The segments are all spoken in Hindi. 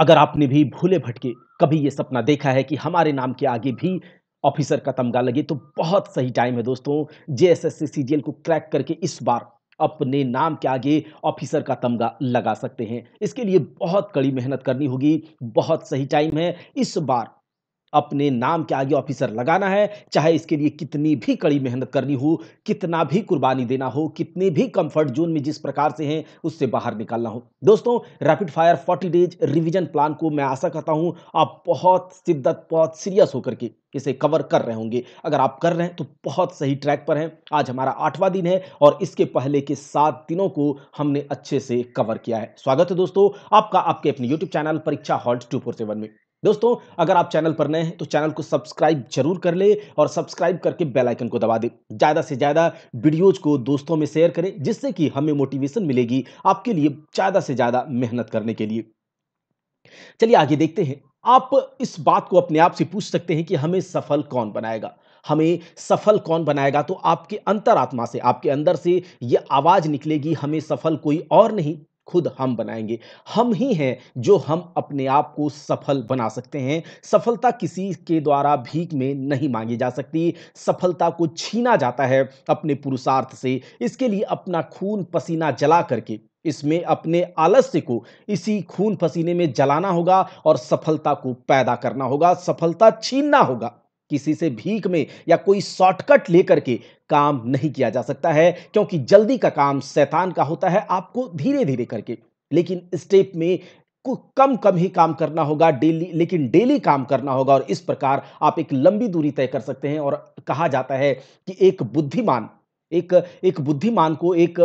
अगर आपने भी भूले भटके कभी ये सपना देखा है कि हमारे नाम के आगे भी ऑफिसर का तमगा लगे तो बहुत सही टाइम है दोस्तों जेएसएससी सीजीएल को क्रैक करके इस बार अपने नाम के आगे ऑफिसर का तमगा लगा सकते हैं इसके लिए बहुत कड़ी मेहनत करनी होगी बहुत सही टाइम है इस बार अपने नाम के आगे ऑफिसर लगाना है चाहे इसके लिए कितनी भी कड़ी मेहनत करनी हो कितना भी कुर्बानी देना हो कितने भी कंफर्ट जोन में जिस प्रकार से हैं उससे बाहर निकालना हो दोस्तों rapid fire forty days revision plan को मैं आशा करता हूं आप बहुत शिद्दत बहुत सीरियस होकर के इसे कवर कर रहे होंगे अगर आप कर रहे हैं तो बहुत सही ट्रैक पर हैं आज हमारा आठवां दिन है और इसके पहले के सात दिनों को हमने अच्छे से कवर किया है स्वागत है दोस्तों आपका आपके अपने YouTube channel Pariksha hall two four seven में दोस्तों अगर आप चैनल पर नए हैं तो चैनल को सब्सक्राइब जरूर कर ले और सब्सक्राइब करके बेल आइकन को दबा दें ज़्यादा से ज़्यादा वीडियोज को दोस्तों में शेयर करें जिससे कि हमें मोटिवेशन मिलेगी आपके लिए ज़्यादा से ज़्यादा मेहनत करने के लिए चलिए आगे देखते हैं आप इस बात को अपने आप से पूछ सकते हैं कि हमें सफल कौन बनाएगा हमें सफल कौन बनाएगा तो आपके अंतरात्मा से आपके अंदर से यह आवाज़ निकलेगी हमें सफल कोई और नहीं खुद हम बनाएंगे हम ही हैं जो हम अपने आप को सफल बना सकते हैं सफलता किसी के द्वारा भीख में नहीं मांगी जा सकती सफलता को छीना जाता है अपने पुरुषार्थ से इसके लिए अपना खून पसीना जला करके इसमें अपने आलस्य को इसी खून पसीने में जलाना होगा और सफलता को पैदा करना होगा सफलता छीनना होगा किसी से भीख में या कोई शॉर्टकट लेकर के काम नहीं किया जा सकता है क्योंकि जल्दी का काम शैतान का होता है आपको धीरे धीरे करके लेकिन स्टेप में को कम कम ही काम करना होगा डेली लेकिन डेली काम करना होगा और इस प्रकार आप एक लंबी दूरी तय कर सकते हैं और कहा जाता है कि एक बुद्धिमान एक एक बुद्धिमान को एक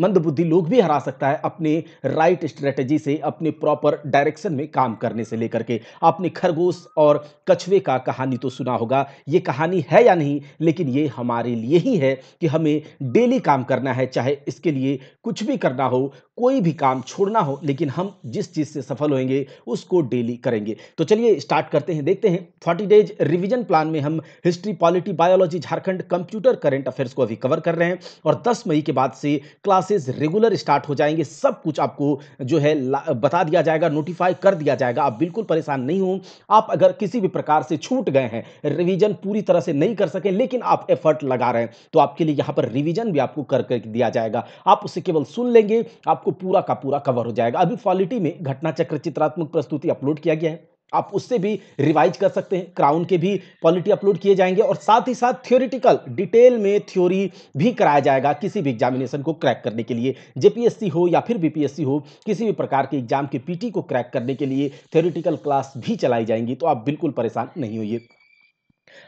मंदबुद्धि लोग भी हरा सकता है अपने राइट स्ट्रेटजी से अपने प्रॉपर डायरेक्शन में काम करने से लेकर के आपने खरगोश और कछुए का कहानी तो सुना होगा ये कहानी है या नहीं लेकिन ये हमारे लिए ही है कि हमें डेली काम करना है चाहे इसके लिए कुछ भी करना हो कोई भी काम छोड़ना हो लेकिन हम जिस चीज़ से सफल होंगे उसको डेली करेंगे तो चलिए स्टार्ट करते हैं देखते हैं फोर्टी डेज रिविजन प्लान में हम history polity biology Jharkhand computer current affairs को अभी कवर कर रहे हैं और दस मई के बाद से क्लास क्लासेस रेगुलर स्टार्ट हो जाएंगे सब कुछ आपको जो है बता दिया जाएगा नोटिफाई कर दिया जाएगा आप बिल्कुल परेशान नहीं हो आप अगर किसी भी प्रकार से छूट गए हैं रिवीजन पूरी तरह से नहीं कर सके लेकिन आप एफर्ट लगा रहे हैं तो आपके लिए यहां पर रिवीजन भी आपको कर दिया जाएगा आप उसे केवल सुन लेंगे आपको पूरा का पूरा कवर हो जाएगा अभी क्वालिटी में घटना चक्र चित्रात्मक प्रस्तुति अपलोड किया गया है आप उससे भी रिवाइज कर सकते हैं क्राउन के भी पॉलिटी अपलोड किए जाएंगे और साथ ही साथ थ्योरिटिकल डिटेल में थ्योरी भी कराया जाएगा किसी भी एग्जामिनेशन को क्रैक करने के लिए जेपीएससी हो या फिर बीपीएससी हो किसी भी प्रकार के एग्जाम के पीटी को क्रैक करने के लिए थ्योरिटिकल क्लास भी चलाई जाएंगी तो आप बिल्कुल परेशान नहीं होइए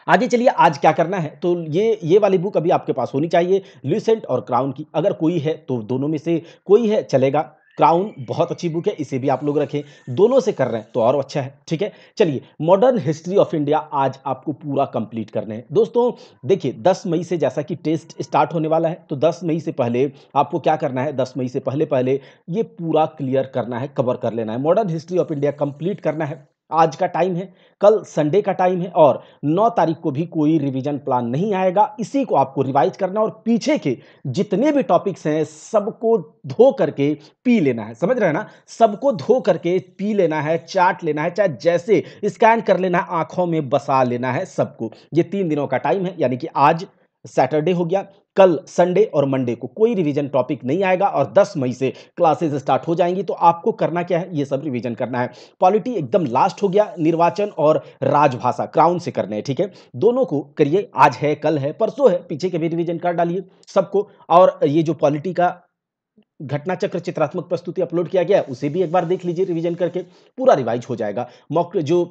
आगे चलिए आज क्या करना है तो ये ये वाली बुक अभी आपके पास होनी चाहिए ल्यूसेंट और क्राउन की अगर कोई है तो दोनों में से कोई है चलेगा क्राउन बहुत अच्छी बुक है इसे भी आप लोग रखें दोनों से कर रहे हैं तो और अच्छा है ठीक है चलिए मॉडर्न हिस्ट्री ऑफ इंडिया आज आपको पूरा कंप्लीट करने हैं दोस्तों देखिए 10 मई से जैसा कि टेस्ट स्टार्ट होने वाला है तो 10 मई से पहले आपको क्या करना है 10 मई से पहले पहले ये पूरा क्लियर करना है कवर कर लेना है modern history of India complete करना है आज का टाइम है कल संडे का टाइम है और 9 तारीख को भी कोई रिवीजन प्लान नहीं आएगा इसी को आपको रिवाइज करना और पीछे के जितने भी टॉपिक्स हैं सबको धो करके पी लेना है समझ रहे हैं ना सबको धो करके पी लेना है चाट लेना है चाहे जैसे स्कैन कर लेना है आंखों में बसा लेना है सबको ये तीन दिनों का टाइम है यानी कि आज सैटरडे हो गया कल संडे और मंडे को कोई रिवीजन टॉपिक नहीं आएगा और 10 मई से क्लासेस स्टार्ट हो जाएंगी तो आपको करना क्या है ये सब रिवीजन करना है पॉलिटी एकदम लास्ट हो गया निर्वाचन और राजभाषा क्राउन से करने हैं ठीक है दोनों को करिए आज है कल है परसों है पीछे के भी रिवीजन कर डालिए सबको और ये जो पॉलिटी का घटना चक्र चित्रात्मक प्रस्तुति अपलोड किया गया उसे भी एक बार देख लीजिए रिवीजन करके पूरा रिवाइज हो जाएगा मॉक जो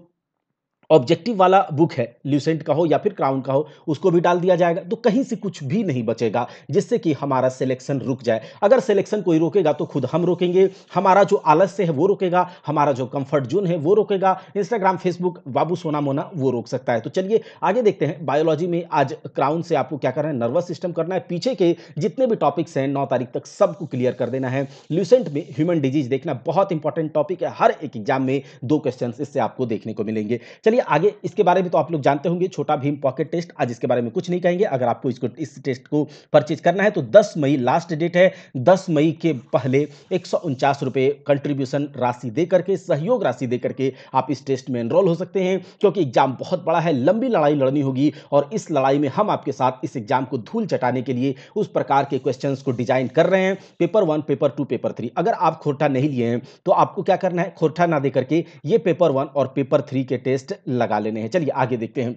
ऑब्जेक्टिव वाला बुक है ल्यूसेंट का हो या फिर क्राउन का हो उसको भी डाल दिया जाएगा तो कहीं से कुछ भी नहीं बचेगा जिससे कि हमारा सिलेक्शन रुक जाए अगर सिलेक्शन कोई रोकेगा तो खुद हम रोकेंगे हमारा जो आलस्य है वो रोकेगा हमारा जो कंफर्ट जोन है वो रोकेगा इंस्टाग्राम फेसबुक बाबू सोना मोना वो रोक सकता है तो चलिए आगे देखते हैं बायोलॉजी में आज क्राउन से आपको क्या करना है नर्वस सिस्टम करना है पीछे के जितने भी टॉपिक्स हैं नौ तारीख तक सबको क्लियर कर देना है ल्यूसेंट में ह्यूमन डिजीज देखना बहुत इंपॉर्टेंट टॉपिक है हर एक एग्जाम में दो क्वेश्चन इससे आपको देखने को मिलेंगे चलिए चलिए आगे इसके बारे में तो आप लोग जानते होंगे छोटा भीम पॉकेट टेस्ट आज इसके बारे में कुछ नहीं कहेंगे अगर आपको इसको इस टेस्ट को परचेज करना है तो 10 मई लास्ट डेट है 10 मई के पहले एक सौ कंट्रीब्यूशन राशि दे करके सहयोग राशि दे करके आप इस टेस्ट में एनरोल हो सकते हैं क्योंकि एग्जाम बहुत बड़ा है लंबी लड़ाई लड़नी होगी और इस लड़ाई में हम आपके साथ इस एग्जाम को धूल चटाने के लिए उस प्रकार के क्वेश्चन को डिजाइन कर रहे हैं paper one paper two paper three अगर आप खोटा नहीं लिए हैं तो आपको क्या करना है खोटा ना दे करके ये पेपर वन और पेपर थ्री के टेस्ट लगा लेने हैं चलिए आगे देखते हैं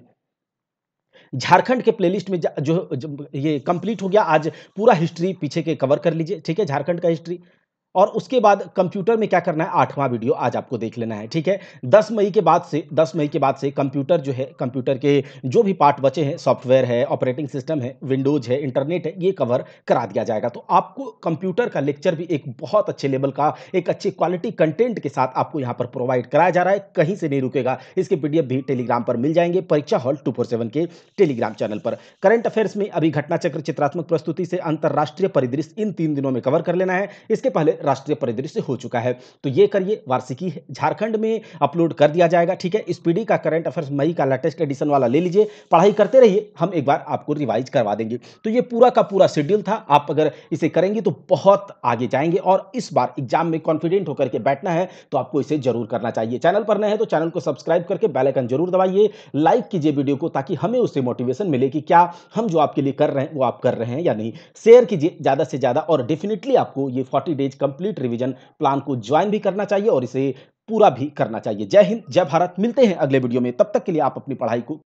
झारखंड के प्लेलिस्ट में जो, जो ये कंप्लीट हो गया आज पूरा हिस्ट्री पीछे के कवर कर लीजिए ठीक है झारखंड का हिस्ट्री और उसके बाद कंप्यूटर में क्या करना है आठवां वीडियो आज आपको देख लेना है ठीक है दस मई के बाद से दस मई के बाद से कंप्यूटर जो है कंप्यूटर के जो भी पार्ट बचे हैं सॉफ्टवेयर है ऑपरेटिंग सिस्टम है विंडोज है इंटरनेट है ये कवर करा दिया जाएगा तो आपको कंप्यूटर का लेक्चर भी एक बहुत अच्छे लेवल का एक अच्छे क्वालिटी कंटेंट के साथ आपको यहाँ पर प्रोवाइड कराया जा रहा है कहीं से नहीं रुकेगा इसके पी भी टेलीग्राम पर मिल जाएंगे परीक्षा हॉल टू के टेलीग्राम चैनल पर करंट अफेयर्स में अभी घटना चक्र चित्रात्मक प्रस्तुति से अंतर्राष्ट्रीय परिदृश्य इन तीन दिनों में कवर कर लेना है इसके पहले राष्ट्रीय परिदृश्य हो चुका है तो ये करिए वार्षिकी झारखंड में अपलोड कर दिया जाएगा ठीक है स्पीडी का करंट अफेयर्स मई का लेटेस्ट एडिशन वाला ले लीजिए पढ़ाई करते रहिए हम एक बार आपको रिवाइज करवा देंगे तो ये पूरा का पूरा शेड्यूल था आप अगर इसे करेंगे तो बहुत आगे जाएंगे और इस बार एग्जाम में कॉन्फिडेंट होकर के बैठना है तो आपको इसे जरूर करना चाहिए चैनल पर नए हैं तो चैनल को सब्सक्राइब करके बैलाइकन जरूर दबाइए लाइक कीजिए वीडियो को ताकि हमें उससे मोटिवेशन मिले कि क्या हम जो आपके लिए कर रहे हैं वो आप कर रहे हैं या नहीं शेयर कीजिए ज़्यादा से ज़्यादा और डेफिनेटली आपको ये फोर्टी डेज कम कंप्लीट रिवीजन प्लान को ज्वाइन भी करना चाहिए और इसे पूरा भी करना चाहिए जय हिंद जय भारत मिलते हैं अगले वीडियो में तब तक के लिए आप अपनी पढ़ाई को